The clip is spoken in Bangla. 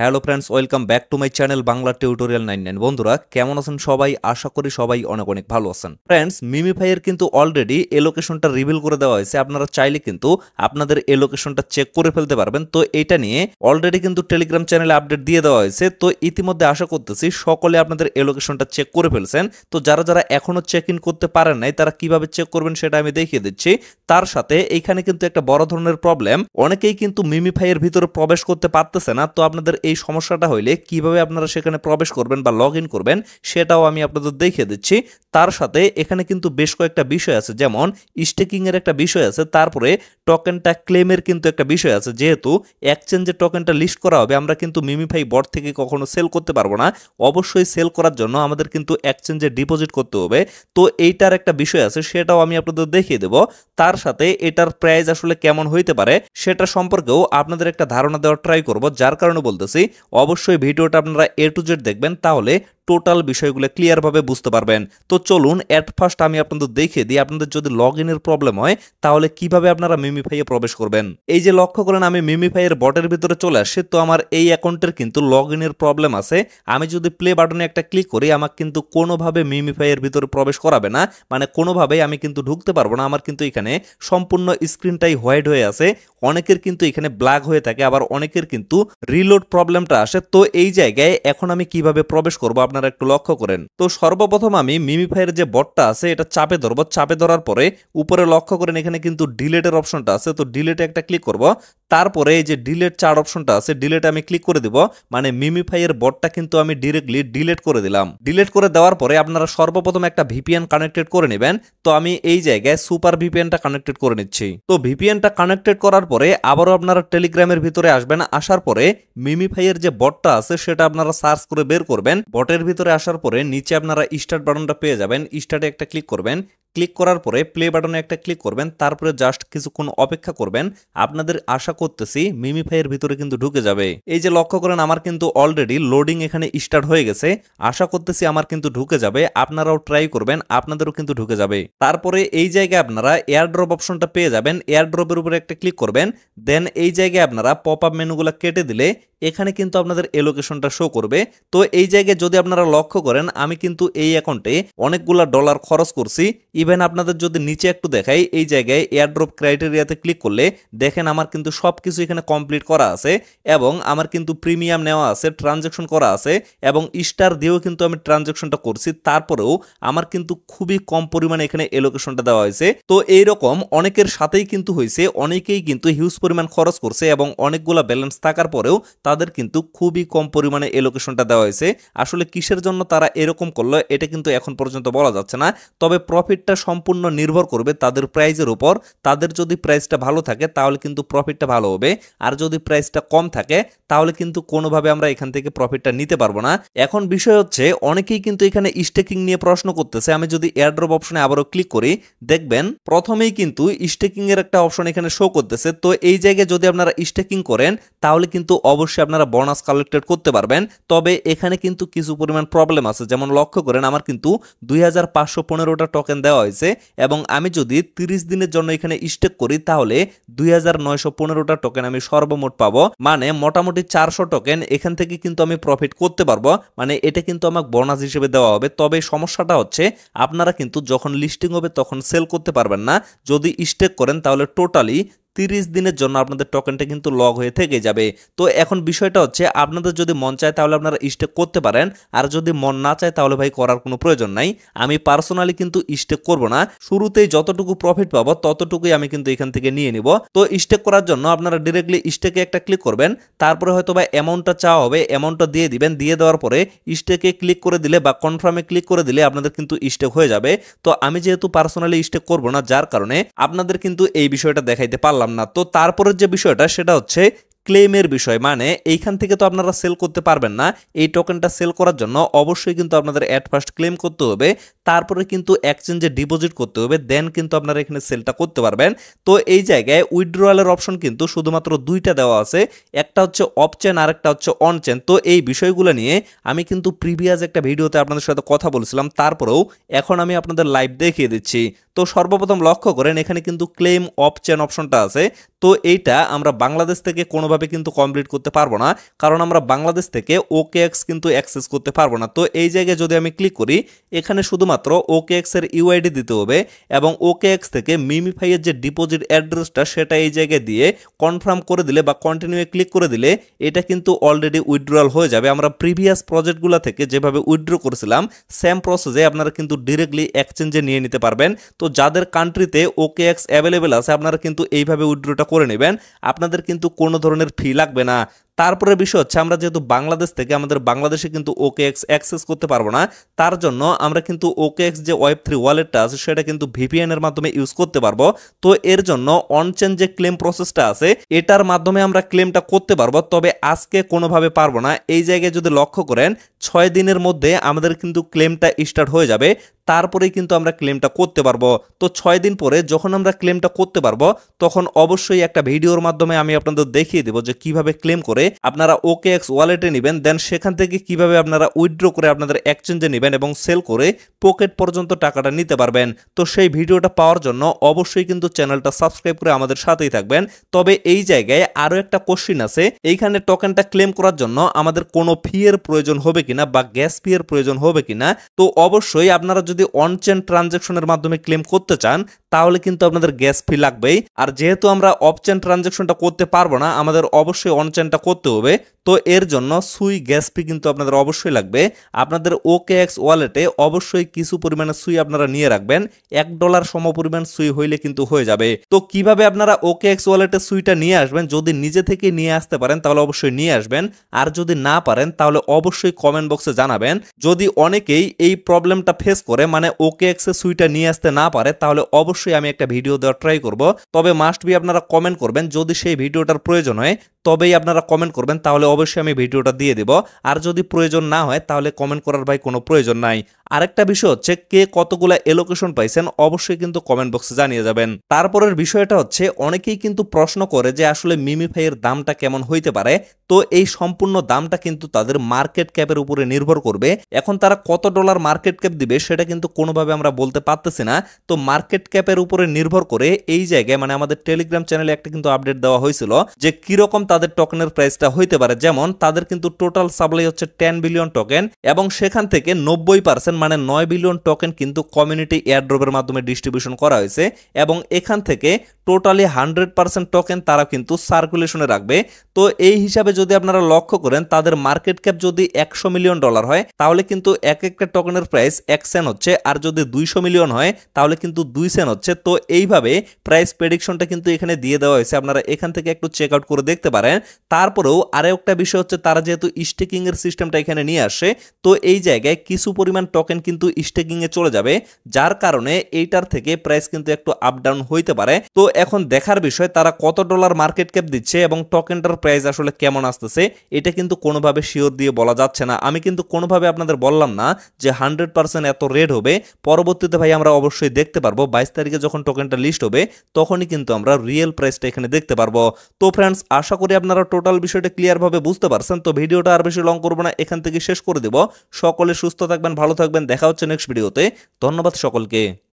hello friends welcome back to my channel Bangla tutorial nine nine বন্ধুরা কেমন আছেন সবাই আশা করি সবাই অনেক অনেক ভালো আছেন ফ্রেন্ডস মিমিফাইয়ের কিন্তু অলরেডি এ লোকেশনটা রিভিল করে দেওয়া হয়েছে আপনারা চাইলে কিন্তু আপনাদের এ লোকেশনটা চেক করে ফেলতে পারবেন তো এটা নিয়ে অলরেডি কিন্তু টেলিগ্রাম চ্যানেলে আপডেট দিয়ে দেওয়া হয়েছে তো ইতিমধ্যে আশা করতেছি সকলে আপনাদের এ লোকেশনটা চেক করে ফেলছেন তো যারা যারা এখনও চেক ইন করতে পারেন নাই তারা কিভাবে চেক করবেন সেটা আমি দেখিয়ে দিচ্ছি তার সাথে এইখানে কিন্তু একটা বড় ধরনের প্রবলেম অনেকেই কিন্তু মিমিফাইয়ের ভিতরে প্রবেশ করতে পারতেছে না তো আপনাদের এই সমস্যাটা হইলে কিভাবে আপনারা সেখানে প্রবেশ করবেন বা লগ করবেন সেটাও আমি আপনাদের দেখিয়ে দিচ্ছি তার সাথে এখানে কিন্তু বেশ কয়েকটা বিষয় আছে যেমন স্টেকিংয়ের একটা বিষয় আছে তারপরে টোকেনটা ক্লেমের কিন্তু একটা বিষয় আছে যেহেতু এক্সচেঞ্জে টোকেনটা লিস্ট করা হবে আমরা কিন্তু মিমিফাই বট থেকে কখনো সেল করতে পারবো না অবশ্যই সেল করার জন্য আমাদের কিন্তু এক্সচেঞ্জে ডিপোজিট করতে হবে তো এইটার একটা বিষয় আছে সেটাও আমি আপনাদের দেখিয়ে দেব তার সাথে এটার প্রাইস আসলে কেমন হইতে পারে সেটা সম্পর্কেও আপনাদের একটা ধারণা দেওয়ার ট্রাই করব যার কারণে বলতে এজেন্সি অবশ্যই ভিডিওটা আপনারা এ টু জেড দেখবেন তাহলে টোটাল বিষয়গুলো ক্লিয়ারভাবে বুঝতে পারবেন তো চলুন অ্যাট ফার্স্ট আমি আপনাদের দেখিয়ে দিই আপনাদের যদি লগ ইনের প্রবলেম হয় তাহলে কিভাবে আপনারা মিমিফাইয়ে প্রবেশ করবেন এই যে লক্ষ্য করেন আমি মিমিফাইয়ের বটের ভিতরে চলে আসে তো আমার এই অ্যাকাউন্টের কিন্তু লগ ইনের প্রবলেম আছে আমি যদি প্লে বাটনে একটা ক্লিক করি আমার কিন্তু কোনোভাবে মিমিফাইয়ের ভিতরে প্রবেশ করাবে না মানে কোনোভাবেই আমি কিন্তু ঢুকতে পারবো না আমার কিন্তু এখানে সম্পূর্ণ স্ক্রিনটাই হোয়াইট হয়ে আছে অনেকের কিন্তু এখানে ব্ল্যাক হয়ে থাকে আবার অনেকের কিন্তু রিলোড প্রবলেমটা আসে তো এই জায়গায় এখন আমি কিভাবে প্রবেশ করবো আপনারা একটু লক্ষ্য করেন তো সর্বপ্রথম আমি মিমিফাইয়ের যে বটটা আছে এটা চাপে ধরবো চাপে ধরার পরে উপরে লক্ষ্য করেন এখানে কিন্তু ডিলেটের অপশনটা আছে তো ডিলেটে একটা ক্লিক করব তারপরে এই যে ডিলেট চার অপশনটা আছে ডিলেটে আমি ক্লিক করে দিব মানে মিমিফাইয়ের বটটা কিন্তু আমি ডিরেক্টলি ডিলেট করে দিলাম ডিলেট করে দেওয়ার পরে আপনারা সর্বপ্রথম একটা ভিপিএন কানেক্টেড করে নেবেন তো আমি এই জায়গায় সুপার ভিপিএনটা কানেক্টেড করে নিচ্ছি তো ভিপিএনটা কানেক্টেড করার পরে আবারও আপনারা টেলিগ্রামের ভিতরে আসবেন আসার পরে মিমিফাইয়ের যে বটটা আছে সেটা আপনারা সার্চ করে বের করবেন বটের ভিতরে আসার পরে নিচে আপনারা স্টার্ট বাটনটা পেয়ে যাবেন স্টার্টে একটা ক্লিক করবেন ক্লিক করার পরে প্লে বাটনে একটা ক্লিক করবেন তারপরে জাস্ট কিছুক্ষণ অপেক্ষা করবেন আপনাদের আশা করতেছি মিমিফাইয়ের ভিতরে কিন্তু ঢুকে যাবে এই যে লক্ষ্য করেন আমার কিন্তু অলরেডি লোডিং এখানে স্টার্ট হয়ে গেছে আশা করতেছি আমার কিন্তু ঢুকে যাবে আপনারাও ট্রাই করবেন আপনাদেরও কিন্তু ঢুকে যাবে তারপরে এই জায়গায় আপনারা এয়ারড্রপ অপশনটা পেয়ে যাবেন এয়ারড্রপের উপরে একটা ক্লিক করবেন দেন এই জায়গায় আপনারা পপ আপ মেনুগুলো কেটে দিলে এখানে কিন্তু আপনাদের এলোকেশনটা শো করবে তো এই জায়গায় যদি আপনারা লক্ষ্য করেন আমি কিন্তু এই অ্যাকাউন্টে অনেকগুলো ডলার খরচ করছি ইভেন আপনাদের যদি নিচে একটু দেখাই এই জায়গায় এয়ারড্রপ ক্রাইটেরিয়াতে ক্লিক করলে দেখেন আমার কিন্তু সব কিছু এখানে কমপ্লিট করা আছে এবং আমার কিন্তু প্রিমিয়াম নেওয়া আছে ট্রানজ্যাকশন করা আছে এবং স্টার দিয়েও কিন্তু আমি ট্রানজ্যাকশনটা করছি তারপরেও আমার কিন্তু খুবই কম পরিমাণে এখানে এলোকেশনটা দেওয়া হয়েছে তো এইরকম অনেকের সাথেই কিন্তু হয়েছে অনেকেই কিন্তু হিউজ পরিমাণ খরচ করছে এবং অনেকগুলা ব্যালেন্স থাকার পরেও তাদের কিন্তু খুবই কম পরিমাণে এলোকেশনটা দেওয়া হয়েছে আসলে কিসের জন্য তারা এরকম করলো এটা কিন্তু এখন পর্যন্ত বলা যাচ্ছে না তবে প্রফিটটা প্রফিটটা সম্পূর্ণ নির্ভর করবে তাদের প্রাইজের উপর তাদের যদি প্রাইসটা ভালো থাকে তাহলে কিন্তু প্রফিটটা ভালো হবে আর যদি প্রাইসটা কম থাকে তাহলে কিন্তু কোনোভাবে আমরা এখান থেকে প্রফিটটা নিতে পারবো না এখন বিষয় হচ্ছে অনেকেই কিন্তু এখানে স্টেকিং নিয়ে প্রশ্ন করতেছে আমি যদি এয়ারড্রপ অপশনে আবারও ক্লিক করি দেখবেন প্রথমেই কিন্তু স্টেকিং এর একটা অপশন এখানে শো করতেছে তো এই জায়গায় যদি আপনারা স্টেকিং করেন তাহলে কিন্তু অবশ্যই আপনারা বোনাস কালেক্টেড করতে পারবেন তবে এখানে কিন্তু কিছু পরিমাণ প্রবলেম আছে যেমন লক্ষ্য করেন আমার কিন্তু দুই টোকেন দেওয়া দেওয়া হয়েছে এবং আমি যদি 30 দিনের জন্য এখানে স্টেক করি তাহলে দুই টা টোকেন আমি সর্বমোট পাবো মানে মোটামুটি চারশো টোকেন এখান থেকে কিন্তু আমি প্রফিট করতে পারবো মানে এটা কিন্তু আমাকে বোনাস হিসেবে দেওয়া হবে তবে সমস্যাটা হচ্ছে আপনারা কিন্তু যখন লিস্টিং হবে তখন সেল করতে পারবেন না যদি স্টেক করেন তাহলে টোটালি তিরিশ দিনের জন্য আপনাদের টোকেনটা কিন্তু লগ হয়ে থেকে যাবে তো এখন বিষয়টা হচ্ছে আপনাদের যদি মন চায় তাহলে আপনারা স্টেক করতে পারেন আর যদি মন না চায় তাহলে ভাই করার কোনো প্রয়োজন নাই আমি পার্সোনালি কিন্তু স্টেক করব না শুরুতেই যতটুকু প্রফিট পাবো ততটুকুই আমি কিন্তু এখান থেকে নিয়ে নিব তো স্টেক করার জন্য আপনারা ডিরেক্টলি স্টেকে একটা ক্লিক করবেন তারপরে হয়তো বা অ্যামাউন্টটা চাওয়া হবে অ্যামাউন্টটা দিয়ে দিবেন দিয়ে দেওয়ার পরে স্টেকে ক্লিক করে দিলে বা কনফার্মে ক্লিক করে দিলে আপনাদের কিন্তু স্টেক হয়ে যাবে তো আমি যেহেতু পার্সোনালি স্টেক করব না যার কারণে আপনাদের কিন্তু এই বিষয়টা দেখাইতে পারলাম বললাম না তো তারপরের যে বিষয়টা সেটা হচ্ছে ক্লেমের বিষয় মানে এইখান থেকে তো আপনারা সেল করতে পারবেন না এই টোকেনটা সেল করার জন্য অবশ্যই কিন্তু আপনাদের অ্যাট ফার্স্ট ক্লেম করতে হবে তারপরে কিন্তু এক্সচেঞ্জে ডিপোজিট করতে হবে দেন কিন্তু আপনারা এখানে সেলটা করতে পারবেন তো এই জায়গায় উইথড্রয়ালের অপশন কিন্তু শুধুমাত্র দুইটা দেওয়া আছে একটা হচ্ছে অফ চেন আর একটা হচ্ছে অন চেন তো এই বিষয়গুলো নিয়ে আমি কিন্তু প্রিভিয়াস একটা ভিডিওতে আপনাদের সাথে কথা বলছিলাম তারপরেও এখন আমি আপনাদের লাইভ দেখিয়ে দিচ্ছি তো সর্বপ্রথম লক্ষ্য করেন এখানে কিন্তু ক্লেম অফ চেন অপশনটা আছে তো এইটা আমরা বাংলাদেশ থেকে কোনোভাবে কিন্তু কমপ্লিট করতে পারবো না কারণ আমরা বাংলাদেশ থেকে ওকে এক্স কিন্তু অ্যাক্সেস করতে পারবো না তো এই জায়গায় যদি আমি ক্লিক করি এখানে শুধুমাত্র শুধুমাত্র ওকে এর ইউআইডি দিতে হবে এবং ওকে এক্স থেকে মিমিফাইয়ের যে ডিপোজিট অ্যাড্রেসটা সেটা এই জায়গায় দিয়ে কনফার্ম করে দিলে বা কন্টিনিউয়ে ক্লিক করে দিলে এটা কিন্তু অলরেডি উইথড্রয়াল হয়ে যাবে আমরা প্রিভিয়াস প্রজেক্টগুলো থেকে যেভাবে উইথড্র করেছিলাম সেম প্রসেসে আপনারা কিন্তু ডিরেক্টলি এক্সচেঞ্জে নিয়ে নিতে পারবেন তো যাদের কান্ট্রিতে ওকে এক্স অ্যাভেলেবেল আছে আপনারা কিন্তু এইভাবে উইথড্রটা করে নেবেন আপনাদের কিন্তু কোনো ধরনের ফি লাগবে না তারপরে বিষয় হচ্ছে আমরা যেহেতু বাংলাদেশ থেকে আমাদের বাংলাদেশে কিন্তু ওকে এক্স অ্যাক্সেস করতে পারবো না তার জন্য আমরা কিন্তু ওকে এক্স যে ওয়েব থ্রি ওয়ালেটটা আছে সেটা কিন্তু ভিপিএনের মাধ্যমে ইউজ করতে পারবো তো এর জন্য অনচেন যে ক্লেম প্রসেসটা আছে এটার মাধ্যমে আমরা ক্লেমটা করতে পারবো তবে আজকে কোনোভাবে পারবো না এই জায়গায় যদি লক্ষ্য করেন ছয় দিনের মধ্যে আমাদের কিন্তু ক্লেমটা স্টার্ট হয়ে যাবে তারপরেই কিন্তু আমরা ক্লেমটা করতে পারবো তো ছয় দিন পরে যখন আমরা ক্লেমটা করতে পারবো তখন অবশ্যই একটা ভিডিওর মাধ্যমে আমি আপনাদের দেখিয়ে দেবো যে কিভাবে ক্লেম করে করে আপনারা ওকে এক্স ওয়ালেটে নেবেন দেন সেখান থেকে কিভাবে আপনারা উইথড্র করে আপনাদের এক্সচেঞ্জে নেবেন এবং সেল করে পকেট পর্যন্ত টাকাটা নিতে পারবেন তো সেই ভিডিওটা পাওয়ার জন্য অবশ্যই কিন্তু চ্যানেলটা সাবস্ক্রাইব করে আমাদের সাথেই থাকবেন তবে এই জায়গায় আরও একটা কোশ্চিন আছে এইখানে টোকেনটা ক্লেম করার জন্য আমাদের কোনো ফি এর প্রয়োজন হবে কিনা বা গ্যাস ফিয়ের প্রয়োজন হবে কিনা তো অবশ্যই আপনারা যদি অনচেন ট্রানজ্যাকশনের মাধ্যমে ক্লেম করতে চান তাহলে কিন্তু আপনাদের গ্যাস ফি লাগবেই আর যেহেতু আমরা অফচেন ট্রানজ্যাকশনটা করতে পারবো না আমাদের অবশ্যই অনচেনটা tuve তো এর জন্য সুই গ্যাস ফি কিন্তু আপনাদের অবশ্যই লাগবে আপনাদের ওকে এক্স ওয়ালেটে অবশ্যই কিছু পরিমাণে সুই আপনারা নিয়ে রাখবেন এক ডলার সম পরিমাণ সুই হইলে কিন্তু হয়ে যাবে তো কিভাবে আপনারা ওকে এক্স ওয়ালেটে সুইটা নিয়ে আসবেন যদি নিজে থেকে নিয়ে আসতে পারেন তাহলে অবশ্যই নিয়ে আসবেন আর যদি না পারেন তাহলে অবশ্যই কমেন্ট বক্সে জানাবেন যদি অনেকেই এই প্রবলেমটা ফেস করে মানে ওকে এ সুইটা নিয়ে আসতে না পারে তাহলে অবশ্যই আমি একটা ভিডিও দেওয়ার ট্রাই করব তবে মাস্ট বি আপনারা কমেন্ট করবেন যদি সেই ভিডিওটার প্রয়োজন হয় তবেই আপনারা কমেন্ট করবেন তাহলে অবশ্যই আমি ভিডিওটা দিয়ে দেব আর যদি প্রয়োজন না হয় তাহলে কমেন্ট করার ভাই কোনো প্রয়োজন নাই আরেকটা বিষয় হচ্ছে কে কতগুলো এলোকেশন পাইছেন অবশ্যই কিন্তু কমেন্ট বক্সে জানিয়ে যাবেন তারপরের বিষয়টা হচ্ছে অনেকেই কিন্তু প্রশ্ন করে যে আসলে মিমিফাইয়ের দামটা কেমন হইতে পারে তো এই সম্পূর্ণ দামটা কিন্তু তাদের মার্কেট ক্যাপের উপরে নির্ভর করবে এখন তারা কত ডলার মার্কেট ক্যাপ দিবে সেটা কিন্তু কোনোভাবে আমরা বলতে পারতেছি না তো মার্কেট ক্যাপের উপরে নির্ভর করে এই জায়গায় মানে আমাদের টেলিগ্রাম চ্যানেলে একটা কিন্তু আপডেট দেওয়া হয়েছিল যে কিরকম তাদের টোকেনের প্রাইসটা হইতে পারে যেমন তাদের কিন্তু টোটাল সাপ্লাই হচ্ছে টেন বিলিয়ন টোকেন এবং সেখান থেকে নব্বই পার্সেন্ট মানে নয় বিলিয়ন টোকেন কিন্তু কমিউনিটি এয়ারড্রপের মাধ্যমে ডিস্ট্রিবিউশন করা হয়েছে এবং এখান থেকে টোটালি হান্ড্রেড পার্সেন্ট টোকেন তারা কিন্তু সার্কুলেশনে রাখবে তো এই হিসাবে যদি আপনারা লক্ষ্য করেন তাদের মার্কেট ক্যাপ যদি একশো মিলিয়ন ডলার হয় তাহলে কিন্তু এক একটা টোকেনের প্রাইস এক সেন হচ্ছে আর যদি দুইশো মিলিয়ন হয় তাহলে কিন্তু দুই সেন হচ্ছে তো এইভাবে প্রাইস প্রেডিকশনটা কিন্তু এখানে দিয়ে দেওয়া হয়েছে আপনারা এখান থেকে একটু চেক আউট করে দেখতে পারেন তারপরেও আরও একটা বিষয় হচ্ছে তারা যেহেতু স্টেকিংয়ের সিস্টেমটা এখানে নিয়ে আসে তো এই জায়গায় কিছু পরিমাণ টোকেন কিন্তু স্টেকিংয়ে চলে যাবে যার কারণে এইটার থেকে প্রাইস কিন্তু একটু আপ ডাউন হইতে পারে তো এখন দেখার বিষয় তারা কত ডলার মার্কেট ক্যাপ দিচ্ছে এবং টোকেনটার প্রাইস আসলে কেমন আসতেছে এটা কিন্তু কোনোভাবে শিওর দিয়ে বলা যাচ্ছে না আমি কিন্তু কোনোভাবে আপনাদের বললাম না যে হান্ড্রেড পার্সেন্ট এত রেড হবে পরবর্তীতে ভাই আমরা অবশ্যই দেখতে পারবো বাইশ তারিখে যখন টোকেনটা লিস্ট হবে তখনই কিন্তু আমরা রিয়েল প্রাইসটা এখানে দেখতে পারবো তো ফ্রেন্ডস আশা করি আপনারা টোটাল বিষয়টা ক্লিয়ারভাবে বুঝতে পারছেন তো ভিডিওটা আর বেশি লং করবো না এখান থেকে শেষ করে দেব সকলে সুস্থ থাকবেন ভালো থাকবেন দেখা হচ্ছে নেক্সট ভিডিওতে ধন্যবাদ সকলকে